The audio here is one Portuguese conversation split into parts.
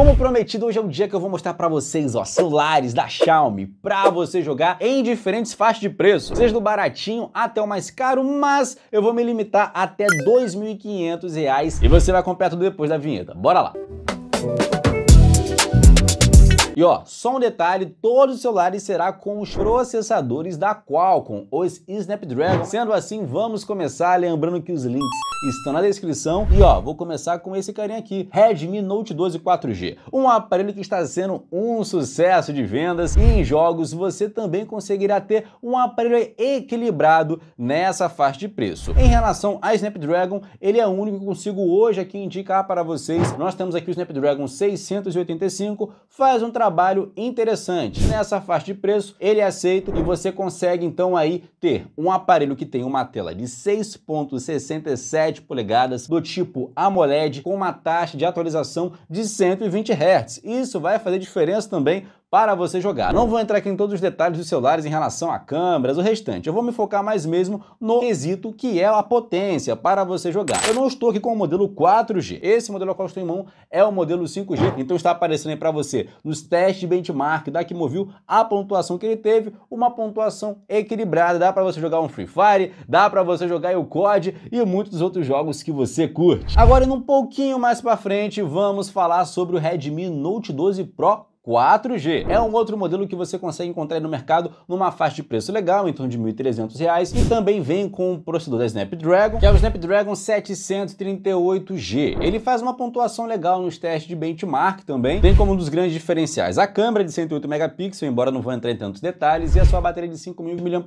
Como prometido, hoje é um dia que eu vou mostrar para vocês, ó, celulares da Xiaomi para você jogar em diferentes faixas de preço, seja do baratinho até o mais caro, mas eu vou me limitar até R$ 2.500 e você vai comprar tudo depois da vinheta. Bora lá. E ó, só um detalhe, todos os celulares será com os processadores da Qualcomm, os Snapdragon. Sendo assim, vamos começar lembrando que os links estão na descrição. E ó, vou começar com esse carinha aqui, Redmi Note 12 4G. Um aparelho que está sendo um sucesso de vendas e em jogos você também conseguirá ter um aparelho equilibrado nessa faixa de preço. Em relação a Snapdragon, ele é o único que consigo hoje aqui indicar para vocês. Nós temos aqui o Snapdragon 685, faz um trabalho interessante. Nessa faixa de preço, ele é aceito e você consegue então aí ter um aparelho que tem uma tela de 6.67 7 tipo polegadas do tipo AMOLED com uma taxa de atualização de 120 Hz. Isso vai fazer diferença também para você jogar. Não vou entrar aqui em todos os detalhes dos celulares em relação a câmeras, o restante. Eu vou me focar mais mesmo no quesito que é a potência para você jogar. Eu não estou aqui com o modelo 4G. Esse modelo que eu estou em mão é o modelo 5G, então está aparecendo aí para você nos testes benchmark da Kimovil a pontuação que ele teve, uma pontuação equilibrada, dá para você jogar um Free Fire, dá para você jogar o COD e muitos outros jogos que você curte. Agora, indo um pouquinho mais para frente, vamos falar sobre o Redmi Note 12 Pro 4G. É um outro modelo que você consegue encontrar no mercado numa faixa de preço legal, em torno de R$ 1.300, e também vem com um processador da Snapdragon, que é o Snapdragon 738G. Ele faz uma pontuação legal nos testes de benchmark também, tem como um dos grandes diferenciais a câmera é de 108 megapixels, embora não vou entrar em tantos detalhes, e a sua bateria é de 5.000 mAh.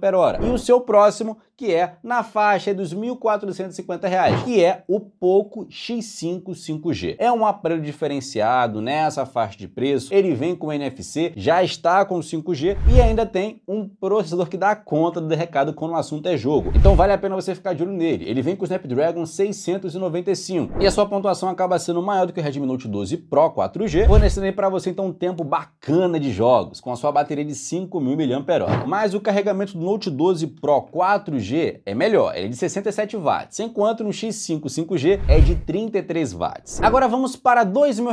E o seu próximo, que é na faixa dos R$ 1.450, que é o Poco X5 5G. É um aparelho diferenciado nessa faixa de preço, ele vem vem com NFC, já está com 5G e ainda tem um processador que dá conta do recado quando o assunto é jogo. Então vale a pena você ficar de olho nele. Ele vem com o Snapdragon 695 e a sua pontuação acaba sendo maior do que o Redmi Note 12 Pro 4G, fornecendo aí para você então um tempo bacana de jogos, com a sua bateria de 5.000 mAh. Mas o carregamento do Note 12 Pro 4G é melhor, ele é de 67 watts, enquanto no X5 5G é de 33 watts. Agora vamos para R$ 2.000.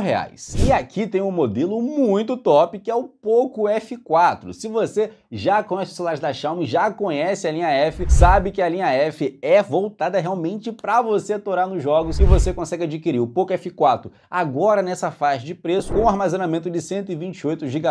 E aqui tem um modelo muito muito top, que é o Poco F4. Se você já conhece os celulares da Xiaomi, já conhece a linha F, sabe que a linha F é voltada realmente para você atorar nos jogos e você consegue adquirir o Poco F4 agora nessa faixa de preço com armazenamento de 128 GB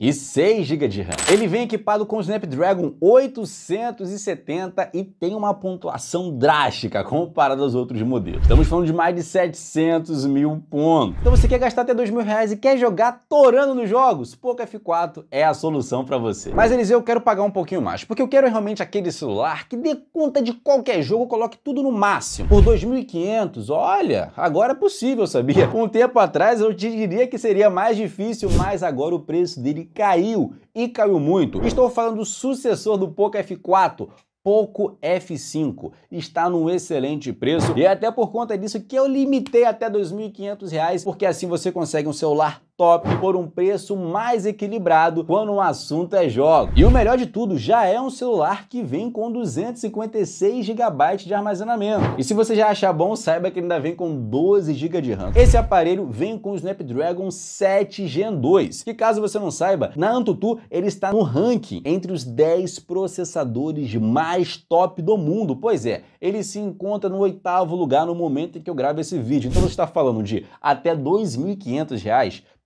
e 6 GB de RAM. Ele vem equipado com o Snapdragon 870 e tem uma pontuação drástica comparado aos outros modelos. Estamos falando de mais de 700 mil pontos. Então você quer gastar até 2 mil reais e quer jogar torando nos jogos, Poco F4 é a solução para você. Mas Eliseu, eu quero pagar um pouquinho mais, porque eu quero realmente aquele celular que dê conta de qualquer jogo, coloque tudo no máximo. Por 2.500, olha, agora é possível, sabia? Um tempo atrás eu te diria que seria mais difícil, mas agora o preço dele caiu e caiu muito. Estou falando do sucessor do Poco F4, Poco F5 está num excelente preço e é até por conta disso que eu limitei até R$ 2.500 porque assim você consegue um celular top por um preço mais equilibrado quando o assunto é jogo. E o melhor de tudo, já é um celular que vem com 256 GB de armazenamento. E se você já achar bom, saiba que ele ainda vem com 12 GB de RAM. Esse aparelho vem com o Snapdragon 7 Gen 2, que caso você não saiba, na Antutu ele está no ranking entre os 10 processadores mais top do mundo. Pois é, ele se encontra no oitavo lugar no momento em que eu gravo esse vídeo. Então a gente está falando de até R$ 2.500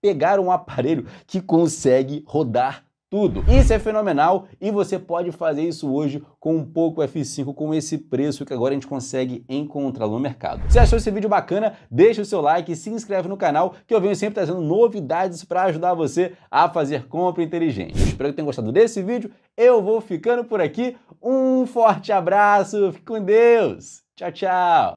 pegar um aparelho que consegue rodar tudo. Isso é fenomenal e você pode fazer isso hoje com um pouco F5 com esse preço que agora a gente consegue encontrar no mercado. Se achou esse vídeo bacana, deixa o seu like, se inscreve no canal que eu venho sempre trazendo novidades para ajudar você a fazer compra inteligente. Espero que tenham gostado desse vídeo. Eu vou ficando por aqui. Um forte abraço, fique com Deus. Tchau, tchau.